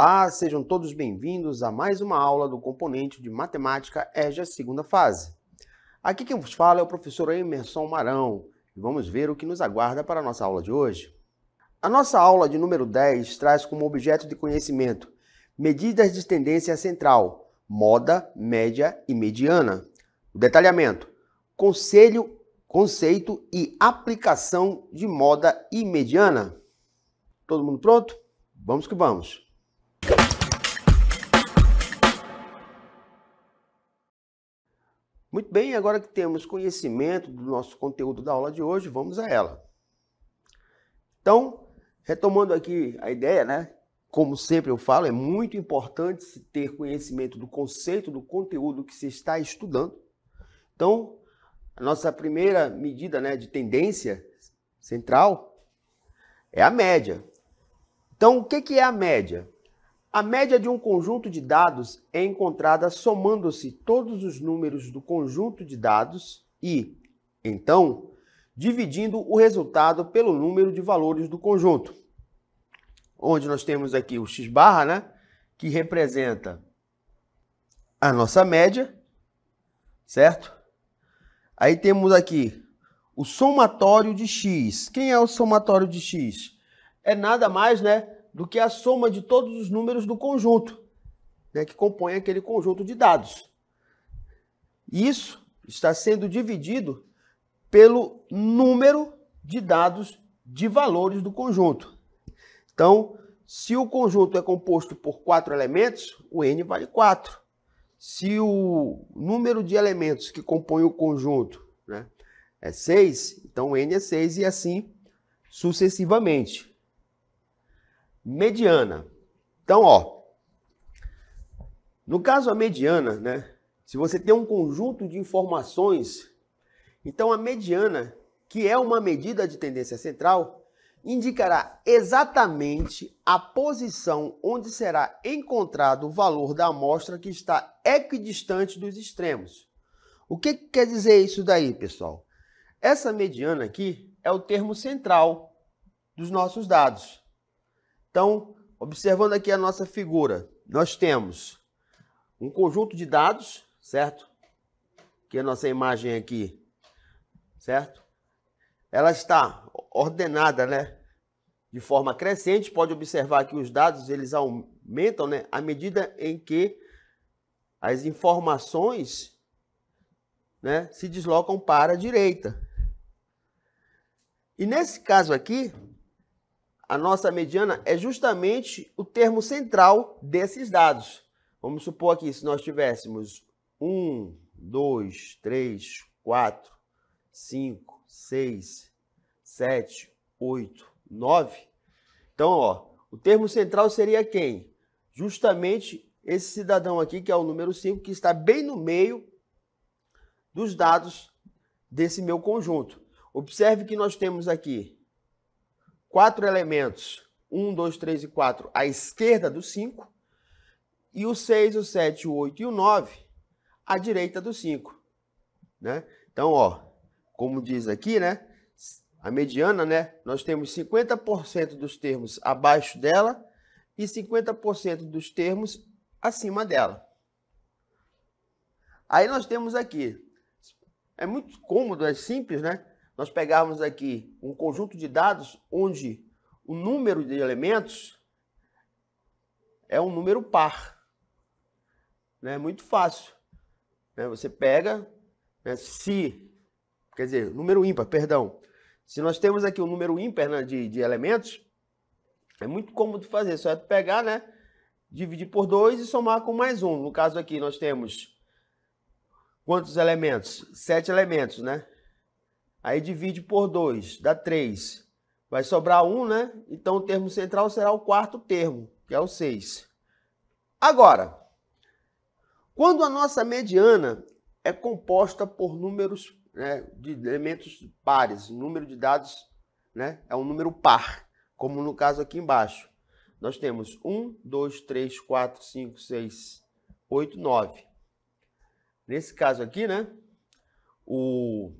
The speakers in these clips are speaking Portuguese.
Olá, sejam todos bem-vindos a mais uma aula do componente de matemática EJA segunda fase. Aqui quem vos fala é o professor Emerson Marão e vamos ver o que nos aguarda para a nossa aula de hoje. A nossa aula de número 10 traz como objeto de conhecimento medidas de tendência central, moda, média e mediana. O detalhamento, conselho, conceito e aplicação de moda e mediana. Todo mundo pronto? Vamos que vamos! Muito bem, agora que temos conhecimento do nosso conteúdo da aula de hoje, vamos a ela. Então, retomando aqui a ideia, né? Como sempre eu falo, é muito importante se ter conhecimento do conceito do conteúdo que se está estudando. Então, a nossa primeira medida, né, de tendência central é a média. Então, o que é a média? A média de um conjunto de dados é encontrada somando-se todos os números do conjunto de dados e, então, dividindo o resultado pelo número de valores do conjunto. Onde nós temos aqui o x barra, né, que representa a nossa média, certo? Aí temos aqui o somatório de x. Quem é o somatório de x? É nada mais, né, do que a soma de todos os números do conjunto, né, que compõe aquele conjunto de dados. Isso está sendo dividido pelo número de dados de valores do conjunto. Então, se o conjunto é composto por quatro elementos, o n vale 4. Se o número de elementos que compõem o conjunto né, é 6, então o n é 6 e assim sucessivamente mediana. Então, ó, no caso a mediana, né? Se você tem um conjunto de informações, então a mediana, que é uma medida de tendência central, indicará exatamente a posição onde será encontrado o valor da amostra que está equidistante dos extremos. O que, que quer dizer isso daí, pessoal? Essa mediana aqui é o termo central dos nossos dados. Então, observando aqui a nossa figura, nós temos um conjunto de dados, certo? Que é a nossa imagem aqui, certo? Ela está ordenada, né? De forma crescente, pode observar que os dados eles aumentam, né? À medida em que as informações né, se deslocam para a direita. E nesse caso aqui, a nossa mediana é justamente o termo central desses dados. Vamos supor aqui, se nós tivéssemos 1, 2, 3, 4, 5, 6, 7, 8, 9. Então, ó, o termo central seria quem? Justamente esse cidadão aqui, que é o número 5, que está bem no meio dos dados desse meu conjunto. Observe que nós temos aqui quatro elementos, 1, 2, 3 e 4, à esquerda do 5, e o 6, o 7, o 8 e o 9 à direita do 5. Né? Então, ó, como diz aqui, né? A mediana, né? Nós temos 50% dos termos abaixo dela e 50% dos termos acima dela. Aí nós temos aqui, é muito cômodo, é simples, né? nós pegarmos aqui um conjunto de dados onde o número de elementos é um número par. É né? muito fácil. Né? Você pega, né? se, quer dizer, número ímpar, perdão. Se nós temos aqui um número ímpar né, de, de elementos, é muito cômodo fazer, só é pegar, né? Dividir por 2 e somar com mais um. No caso aqui, nós temos quantos elementos? Sete elementos, né? Aí divide por 2, dá 3. Vai sobrar 1, um, né? Então o termo central será o quarto termo, que é o 6. Agora, quando a nossa mediana é composta por números né, de elementos pares, número de dados né, é um número par, como no caso aqui embaixo. Nós temos 1, 2, 3, 4, 5, 6, 8, 9. Nesse caso aqui, né, o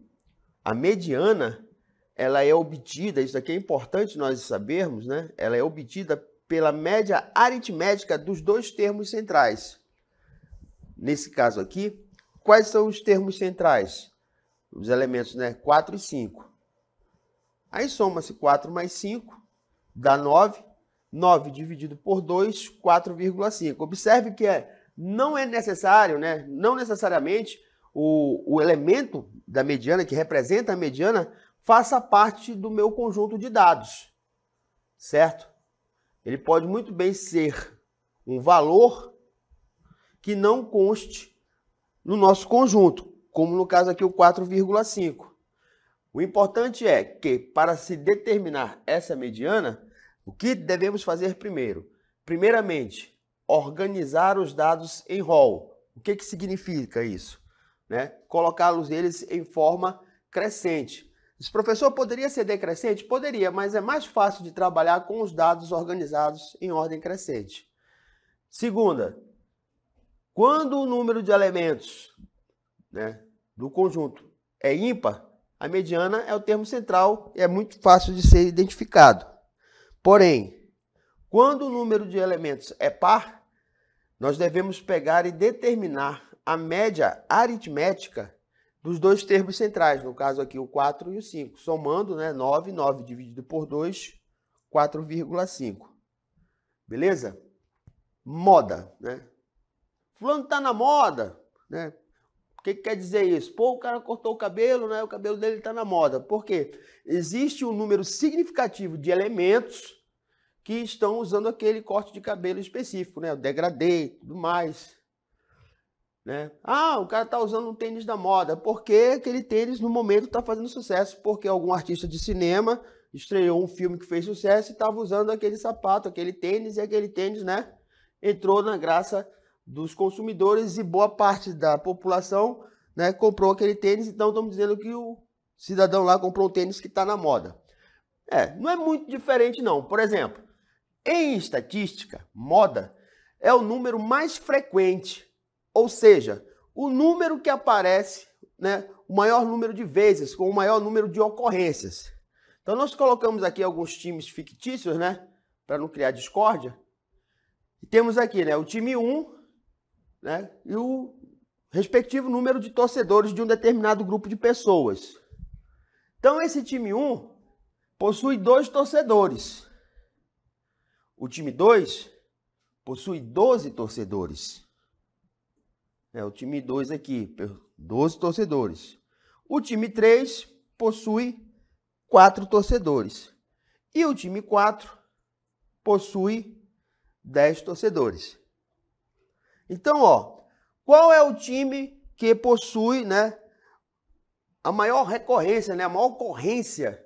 a mediana, ela é obtida, isso aqui é importante nós sabermos, né? Ela é obtida pela média aritmética dos dois termos centrais. Nesse caso aqui, quais são os termos centrais? Os elementos, né? 4 e 5. Aí soma-se 4 mais 5, dá 9. 9 dividido por 2, 4,5. Observe que é, não é necessário, né? não necessariamente, o, o elemento da mediana, que representa a mediana, faça parte do meu conjunto de dados, certo? Ele pode muito bem ser um valor que não conste no nosso conjunto, como no caso aqui o 4,5. O importante é que, para se determinar essa mediana, o que devemos fazer primeiro? Primeiramente, organizar os dados em rol. O que, que significa isso? né? colocá-los eles em forma crescente. Esse professor poderia ser decrescente? Poderia, mas é mais fácil de trabalhar com os dados organizados em ordem crescente. Segunda, quando o número de elementos né, do conjunto é ímpar, a mediana é o termo central e é muito fácil de ser identificado. Porém, quando o número de elementos é par, nós devemos pegar e determinar a média aritmética dos dois termos centrais, no caso aqui o 4 e o 5, somando né, 9, 9 dividido por 2, 4,5. Beleza? Moda, né? Fulano tá na moda, né? O que, que, quer dizer isso? Pô, o cara cortou o cabelo, né? O cabelo dele tá na moda. Por quê? Existe um número significativo de elementos que estão usando aquele corte de cabelo específico, né? O degradê e tudo mais. Né? Ah, o cara está usando um tênis da moda. porque aquele tênis no momento está fazendo sucesso? Porque algum artista de cinema estreou um filme que fez sucesso e estava usando aquele sapato, aquele tênis e aquele tênis, né? Entrou na graça dos consumidores e boa parte da população, né, comprou aquele tênis. Então estamos dizendo que o cidadão lá comprou um tênis que está na moda. É, não é muito diferente não. Por exemplo, em estatística, moda é o número mais frequente ou seja, o número que aparece, né, o maior número de vezes, com o maior número de ocorrências. Então nós colocamos aqui alguns times fictícios, né, para não criar discórdia. E temos aqui, né, o time 1, né, e o respectivo número de torcedores de um determinado grupo de pessoas. Então esse time 1 possui dois torcedores. O time 2 possui 12 torcedores. É o time 2 aqui, 12 torcedores. O time 3 possui 4 torcedores. E o time 4 possui 10 torcedores. Então, ó, qual é o time que possui, né, a maior recorrência, né, a maior ocorrência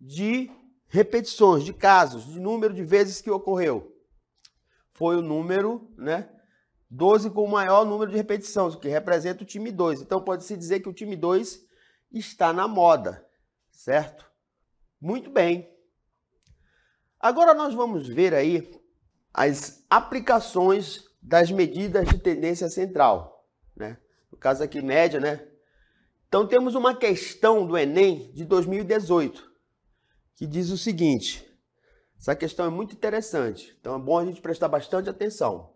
de repetições, de casos, de número de vezes que ocorreu? Foi o número, né, 12 com o maior número de repetições, o que representa o time 2. Então pode-se dizer que o time 2 está na moda, certo? Muito bem. Agora nós vamos ver aí as aplicações das medidas de tendência central, né? No caso aqui média, né? Então temos uma questão do ENEM de 2018 que diz o seguinte: essa questão é muito interessante, então é bom a gente prestar bastante atenção.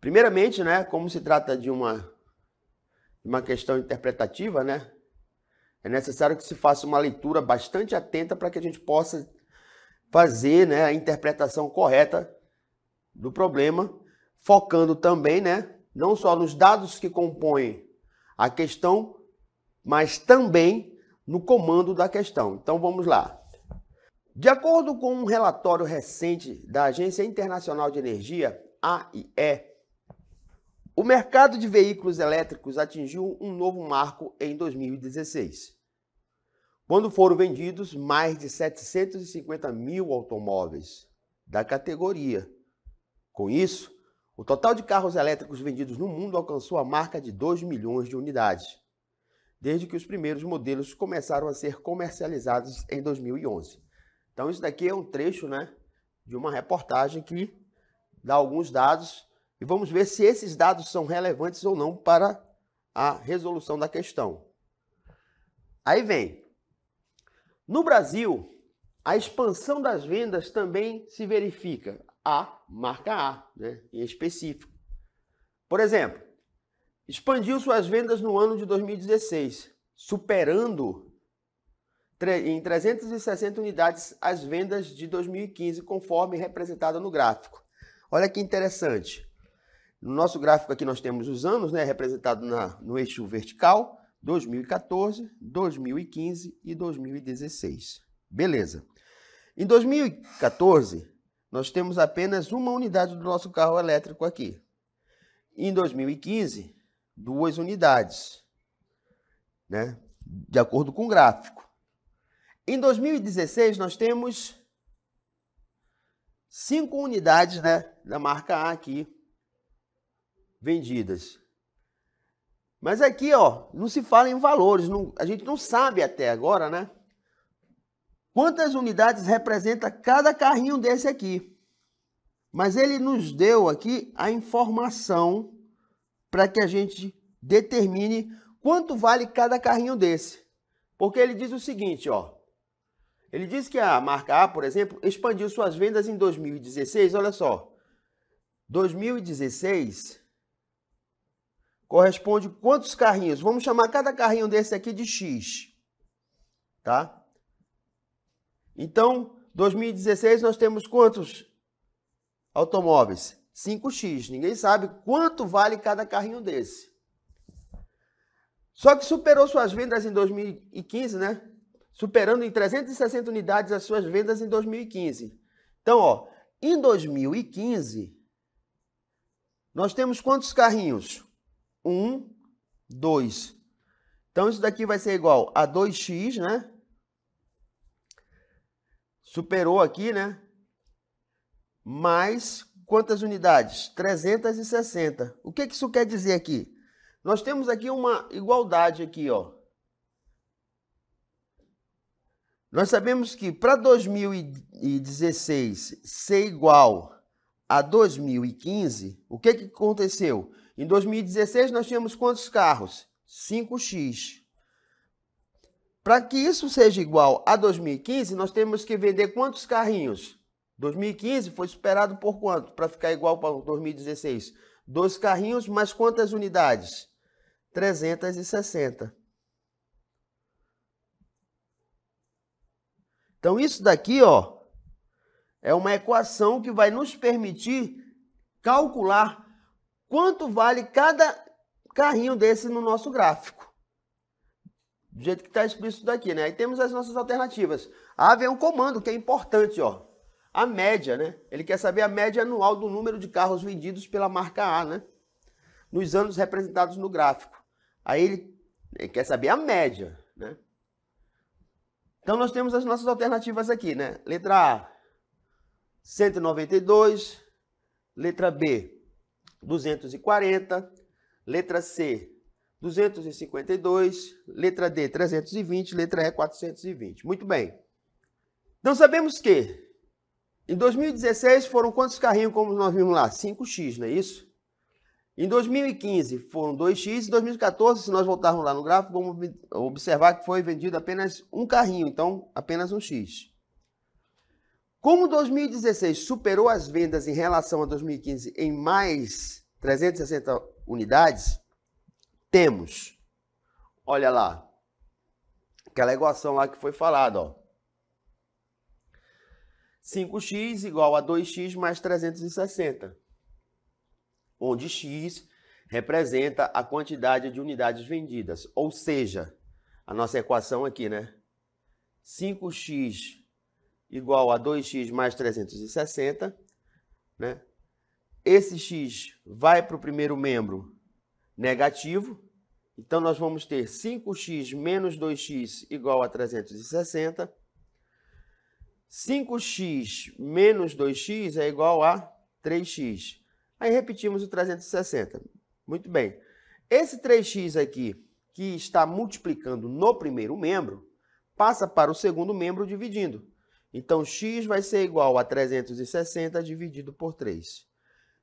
Primeiramente, né, como se trata de uma, uma questão interpretativa, né, é necessário que se faça uma leitura bastante atenta para que a gente possa fazer né, a interpretação correta do problema, focando também né, não só nos dados que compõem a questão, mas também no comando da questão. Então vamos lá. De acordo com um relatório recente da Agência Internacional de Energia, AIE, o mercado de veículos elétricos atingiu um novo marco em 2016, quando foram vendidos mais de 750 mil automóveis da categoria. Com isso, o total de carros elétricos vendidos no mundo alcançou a marca de 2 milhões de unidades, desde que os primeiros modelos começaram a ser comercializados em 2011. Então, isso daqui é um trecho né, de uma reportagem que dá alguns dados e vamos ver se esses dados são relevantes ou não para a resolução da questão. Aí vem. No Brasil, a expansão das vendas também se verifica. A marca A, né, em específico. Por exemplo, expandiu suas vendas no ano de 2016, superando em 360 unidades as vendas de 2015, conforme representado no gráfico. Olha que interessante. No nosso gráfico aqui nós temos os anos, né, representado na, no eixo vertical, 2014, 2015 e 2016. Beleza. Em 2014, nós temos apenas uma unidade do nosso carro elétrico aqui. Em 2015, duas unidades, né? de acordo com o gráfico. Em 2016, nós temos cinco unidades né? da marca A aqui vendidas. Mas aqui, ó, não se fala em valores, não, a gente não sabe até agora, né? Quantas unidades representa cada carrinho desse aqui? Mas ele nos deu aqui a informação para que a gente determine quanto vale cada carrinho desse. Porque ele diz o seguinte, ó. Ele diz que a marca A, por exemplo, expandiu suas vendas em 2016, olha só. 2016, corresponde quantos carrinhos? Vamos chamar cada carrinho desse aqui de X, tá? Então, 2016 nós temos quantos automóveis? 5X. Ninguém sabe quanto vale cada carrinho desse. Só que superou suas vendas em 2015, né? Superando em 360 unidades as suas vendas em 2015. Então, ó, em 2015, nós temos quantos carrinhos? 1, 2. Então, isso daqui vai ser igual a 2x, né? Superou aqui, né? Mais quantas unidades? 360. O que, que isso quer dizer aqui? Nós temos aqui uma igualdade aqui, ó. Nós sabemos que para 2016 ser igual a 2015, o que, que aconteceu? Em 2016, nós tínhamos quantos carros? 5X. Para que isso seja igual a 2015, nós temos que vender quantos carrinhos? 2015 foi superado por quanto? Para ficar igual para 2016? Dois carrinhos, mais quantas unidades? 360. Então, isso daqui ó, é uma equação que vai nos permitir calcular quanto vale cada carrinho desse no nosso gráfico. Do jeito que está explícito daqui, né? Aí temos as nossas alternativas. A vem é um comando que é importante, ó. A média, né? Ele quer saber a média anual do número de carros vendidos pela marca A, né? Nos anos representados no gráfico. Aí ele, ele quer saber a média, né? Então nós temos as nossas alternativas aqui, né? Letra A, 192. Letra B, 240, letra C, 252, letra D, 320, letra E, 420. Muito bem. Então sabemos que em 2016 foram quantos carrinhos, como nós vimos lá? 5x, não é isso? Em 2015 foram 2x, em 2014, se nós voltarmos lá no gráfico, vamos observar que foi vendido apenas um carrinho, então apenas um x. Como 2016 superou as vendas em relação a 2015 em mais 360 unidades, temos, olha lá, aquela equação lá que foi falada, ó. 5x igual a 2x mais 360, onde x representa a quantidade de unidades vendidas. Ou seja, a nossa equação aqui, né? 5x igual a 2x mais 360, né? Esse x vai para o primeiro membro negativo, então nós vamos ter 5x menos 2x igual a 360. 5x menos 2x é igual a 3x. Aí repetimos o 360. Muito bem. Esse 3x aqui, que está multiplicando no primeiro membro, passa para o segundo membro dividindo. Então, x vai ser igual a 360 dividido por 3.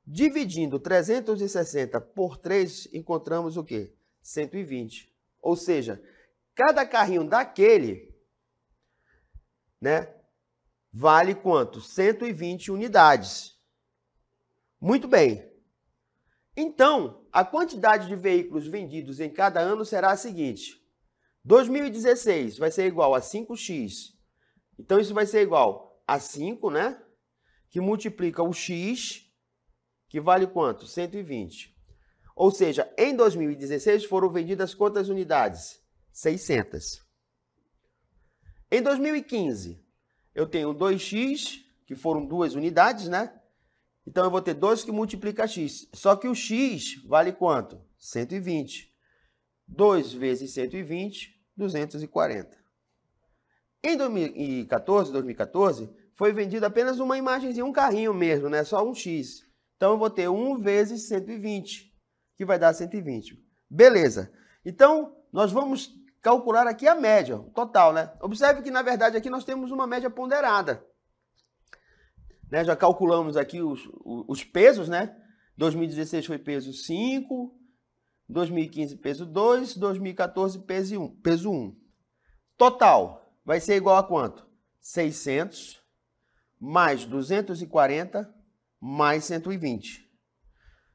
Dividindo 360 por 3, encontramos o quê? 120. Ou seja, cada carrinho daquele né, vale quanto? 120 unidades. Muito bem. Então, a quantidade de veículos vendidos em cada ano será a seguinte. 2016 vai ser igual a 5x então isso vai ser igual a 5, né? Que multiplica o x, que vale quanto? 120. Ou seja, em 2016 foram vendidas quantas unidades? 600. Em 2015, eu tenho 2x, que foram duas unidades, né? Então eu vou ter 2 que multiplica x. Só que o x vale quanto? 120. 2 vezes 120, 240. Em 2014, 2014, foi vendido apenas uma imagenzinha, um carrinho mesmo, né? Só um X. Então eu vou ter 1 vezes 120, que vai dar 120. Beleza. Então, nós vamos calcular aqui a média, o total, né? Observe que, na verdade, aqui nós temos uma média ponderada. Né? Já calculamos aqui os, os pesos, né? 2016 foi peso 5, 2015 peso 2, 2014 peso 1. Peso 1. Total, vai ser igual a quanto? 600 mais 240 mais 120.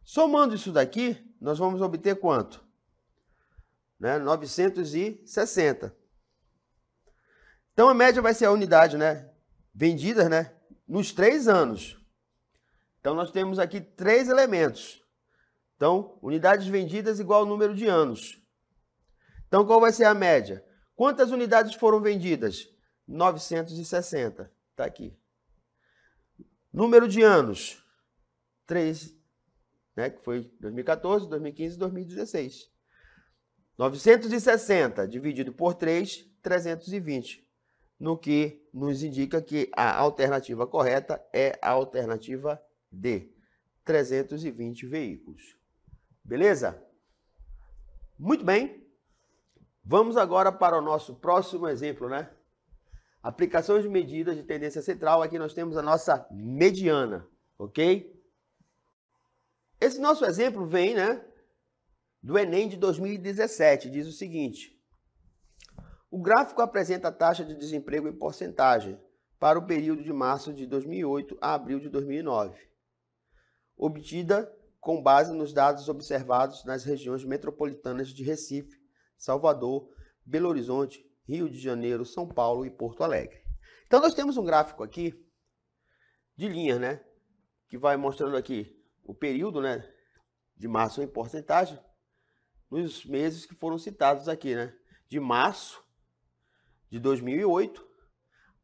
Somando isso daqui, nós vamos obter quanto? Né? 960. Então a média vai ser a unidade né? vendida né? nos três anos. Então nós temos aqui três elementos. Então, unidades vendidas igual ao número de anos. Então, qual vai ser a média? Quantas unidades foram vendidas? 960. Está aqui. Número de anos: 3, né, que foi 2014, 2015 e 2016. 960 dividido por 3, 320. No que nos indica que a alternativa correta é a alternativa D: 320 veículos. Beleza? Muito bem. Vamos agora para o nosso próximo exemplo, né? Aplicações de medidas de tendência central. Aqui nós temos a nossa mediana, ok? Esse nosso exemplo vem, né? Do Enem de 2017. Diz o seguinte: o gráfico apresenta a taxa de desemprego em porcentagem para o período de março de 2008 a abril de 2009, obtida com base nos dados observados nas regiões metropolitanas de Recife Salvador, Belo Horizonte, Rio de Janeiro, São Paulo e Porto Alegre. Então nós temos um gráfico aqui de linha, né? Que vai mostrando aqui o período, né? De março em porcentagem, nos meses que foram citados aqui, né? De março de 2008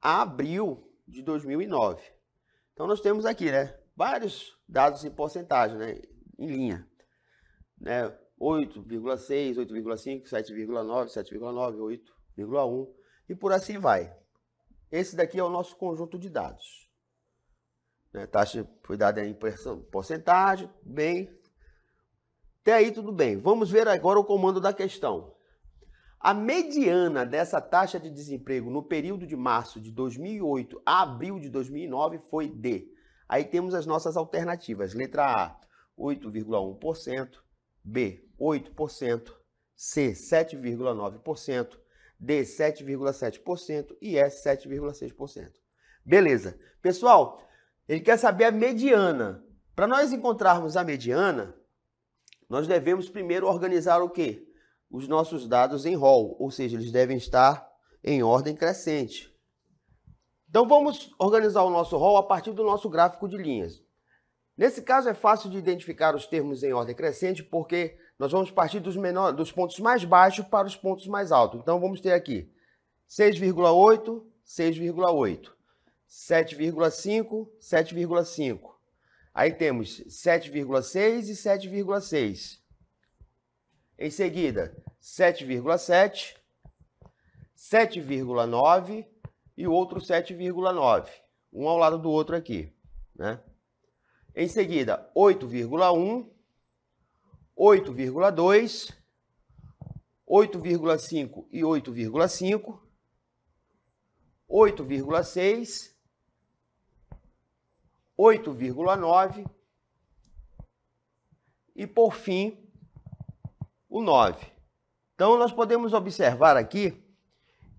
a abril de 2009. Então nós temos aqui, né? Vários dados em porcentagem, né? Em linha, né? 8,6, 8,5, 7,9, 7,9, 8,1 e por assim vai. Esse daqui é o nosso conjunto de dados. Né? Taxa foi dada em porcentagem, bem. Até aí tudo bem. Vamos ver agora o comando da questão. A mediana dessa taxa de desemprego no período de março de 2008 a abril de 2009 foi de. Aí temos as nossas alternativas. Letra A, 8,1%. B, 8%, C 7,9%, D 7,7% e E 7,6%. Beleza. Pessoal, ele quer saber a mediana. Para nós encontrarmos a mediana, nós devemos primeiro organizar o quê? Os nossos dados em rol, ou seja, eles devem estar em ordem crescente. Então vamos organizar o nosso rol a partir do nosso gráfico de linhas. Nesse caso é fácil de identificar os termos em ordem crescente porque nós vamos partir dos, menor, dos pontos mais baixos para os pontos mais altos. Então, vamos ter aqui 6,8, 6,8, 7,5, 7,5. Aí temos 7,6 e 7,6. Em seguida, 7,7, 7,9 e outro 7,9. Um ao lado do outro aqui, né? Em seguida, 8,1, 8,2, 8,5 e 8,5, 8,6, 8,9 e, por fim, o 9. Então, nós podemos observar aqui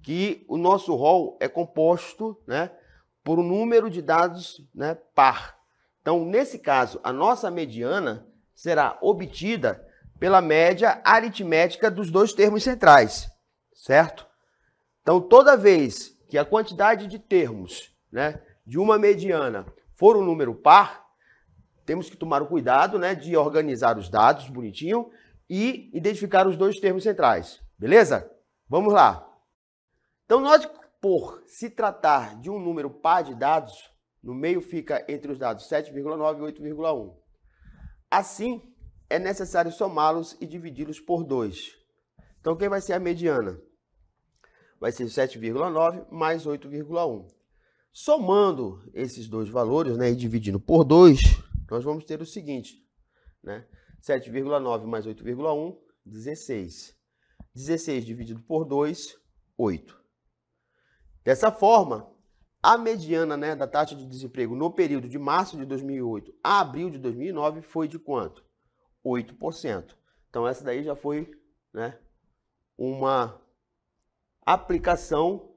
que o nosso rol é composto né, por um número de dados né, par. Então, nesse caso, a nossa mediana será obtida pela média aritmética dos dois termos centrais, certo? Então, toda vez que a quantidade de termos né, de uma mediana for um número par, temos que tomar o cuidado né, de organizar os dados bonitinho e identificar os dois termos centrais, beleza? Vamos lá. Então, nós, por se tratar de um número par de dados, no meio fica entre os dados 7,9 e 8,1. Assim, é necessário somá-los e dividi-los por 2. Então, quem vai ser a mediana? Vai ser 7,9 mais 8,1. Somando esses dois valores né, e dividindo por 2, nós vamos ter o seguinte. Né? 7,9 mais 8,1, 16. 16 dividido por 2, 8. Dessa forma, a mediana né, da taxa de desemprego no período de março de 2008 a abril de 2009 foi de quanto? 8%. Então, essa daí já foi né, uma aplicação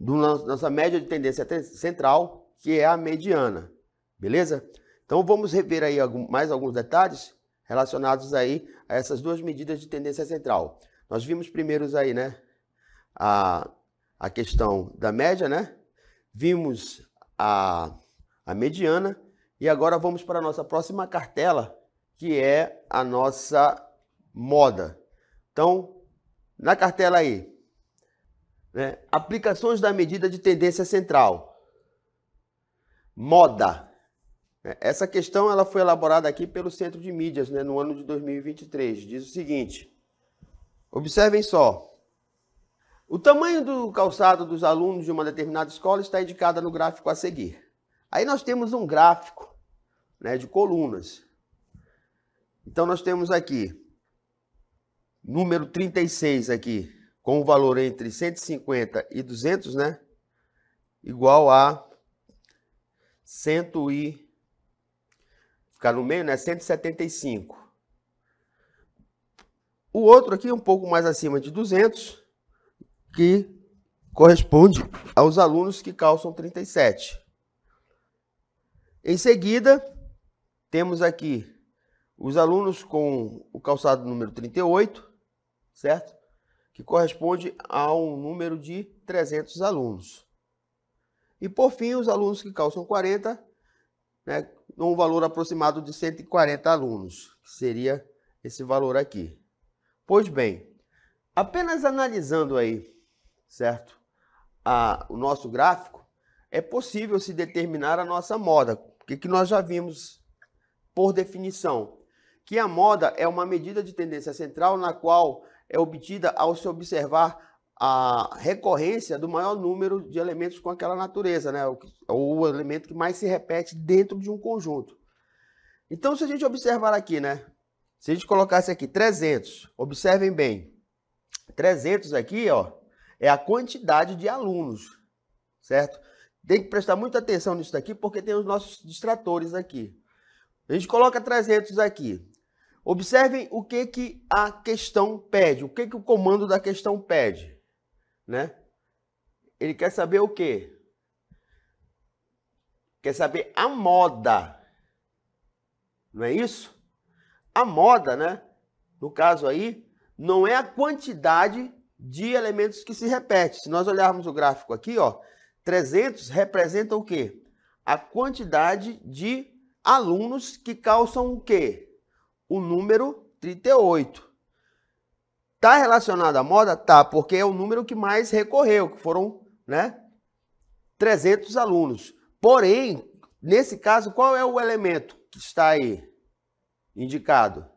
da nossa média de tendência central, que é a mediana. Beleza? Então, vamos rever aí mais alguns detalhes relacionados aí a essas duas medidas de tendência central. Nós vimos primeiros aí, né, a, a questão da média, né? vimos a, a mediana e agora vamos para a nossa próxima cartela, que é a nossa moda. Então, na cartela aí, né, aplicações da medida de tendência central. Moda. Né, essa questão ela foi elaborada aqui pelo Centro de Mídias né, no ano de 2023. Diz o seguinte: observem só. O tamanho do calçado dos alunos de uma determinada escola está indicado no gráfico a seguir. Aí nós temos um gráfico né, de colunas. Então nós temos aqui número 36 aqui, com o valor entre 150 e 200, né? Igual a 100 e ficar no meio, né? 175. O outro aqui um pouco mais acima de 200, que corresponde aos alunos que calçam 37. Em seguida, temos aqui os alunos com o calçado número 38, certo? Que corresponde a um número de 300 alunos. E por fim, os alunos que calçam 40, né, num valor aproximado de 140 alunos, que seria esse valor aqui. Pois bem, apenas analisando aí certo? A, o nosso gráfico, é possível se determinar a nossa moda. O que, que nós já vimos por definição? Que a moda é uma medida de tendência central na qual é obtida ao se observar a recorrência do maior número de elementos com aquela natureza, né? ou o elemento que mais se repete dentro de um conjunto. Então, se a gente observar aqui, né? se a gente colocasse aqui 300, observem bem, 300 aqui, ó, é a quantidade de alunos, certo? Tem que prestar muita atenção nisso daqui, porque tem os nossos distratores aqui. A gente coloca 300 aqui. Observem o que, que a questão pede, o que, que o comando da questão pede, né? Ele quer saber o quê? Quer saber a moda, não é isso? A moda, né? No caso aí, não é a quantidade de elementos que se repetem. Se nós olharmos o gráfico aqui, ó, 300 representa o quê? A quantidade de alunos que calçam o quê? O número 38. Tá relacionado à moda? Tá, porque é o número que mais recorreu, que foram, né, 300 alunos. Porém, nesse caso, qual é o elemento que está aí indicado?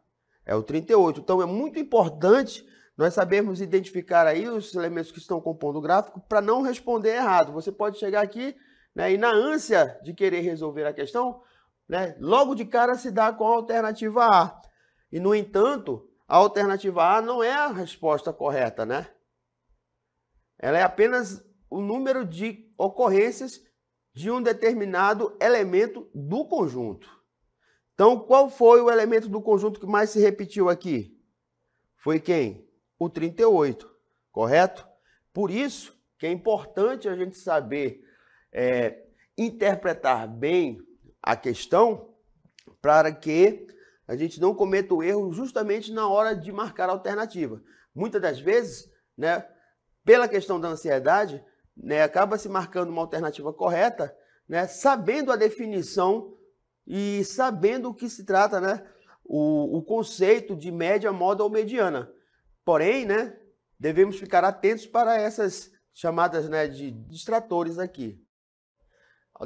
É o 38. Então é muito importante nós sabemos identificar aí os elementos que estão compondo o gráfico para não responder errado. Você pode chegar aqui né, e na ânsia de querer resolver a questão, né, logo de cara se dá com a alternativa A. E, no entanto, a alternativa A não é a resposta correta, né? Ela é apenas o número de ocorrências de um determinado elemento do conjunto. Então, qual foi o elemento do conjunto que mais se repetiu aqui? Foi quem? o 38, correto? Por isso que é importante a gente saber é, interpretar bem a questão para que a gente não cometa o erro justamente na hora de marcar a alternativa. Muitas das vezes, né, pela questão da ansiedade, né, acaba se marcando uma alternativa correta, né, sabendo a definição e sabendo o que se trata, né, o, o conceito de média, moda ou mediana. Porém, né, devemos ficar atentos para essas chamadas né, de distratores aqui,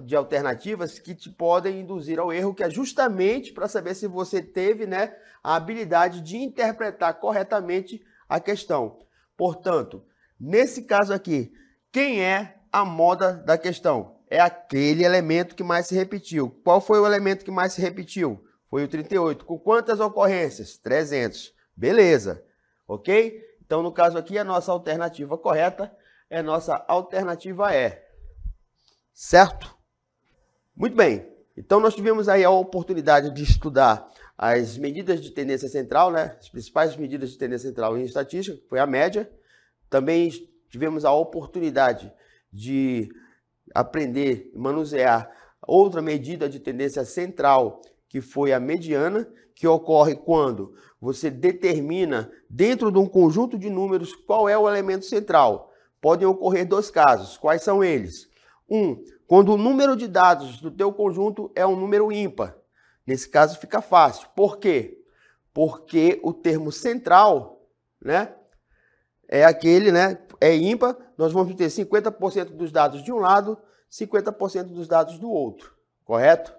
de alternativas que te podem induzir ao erro, que é justamente para saber se você teve né, a habilidade de interpretar corretamente a questão. Portanto, nesse caso aqui, quem é a moda da questão? É aquele elemento que mais se repetiu. Qual foi o elemento que mais se repetiu? Foi o 38. Com quantas ocorrências? 300. Beleza ok? Então, no caso aqui, a nossa alternativa correta é nossa alternativa E, certo? Muito bem, então nós tivemos aí a oportunidade de estudar as medidas de tendência central, né? as principais medidas de tendência central em estatística, que foi a média. Também tivemos a oportunidade de aprender e manusear outra medida de tendência central, que foi a mediana, que ocorre quando você determina dentro de um conjunto de números qual é o elemento central. Podem ocorrer dois casos. Quais são eles? Um, quando o número de dados do teu conjunto é um número ímpar. Nesse caso fica fácil. Por quê? Porque o termo central, né, é aquele, né, é ímpar, nós vamos ter 50% dos dados de um lado, 50% dos dados do outro, correto?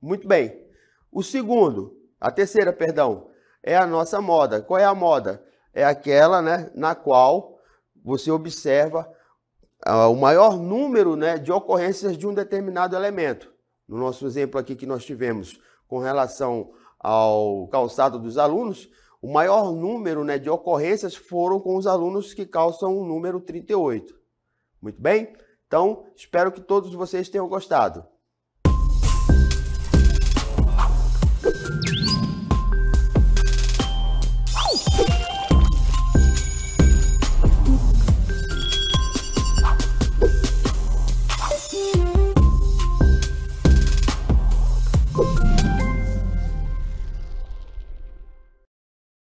Muito bem. O segundo, a terceira, perdão, é a nossa moda. Qual é a moda? É aquela né, na qual você observa uh, o maior número né, de ocorrências de um determinado elemento. No nosso exemplo aqui que nós tivemos com relação ao calçado dos alunos, o maior número né, de ocorrências foram com os alunos que calçam o número 38. Muito bem? Então, espero que todos vocês tenham gostado.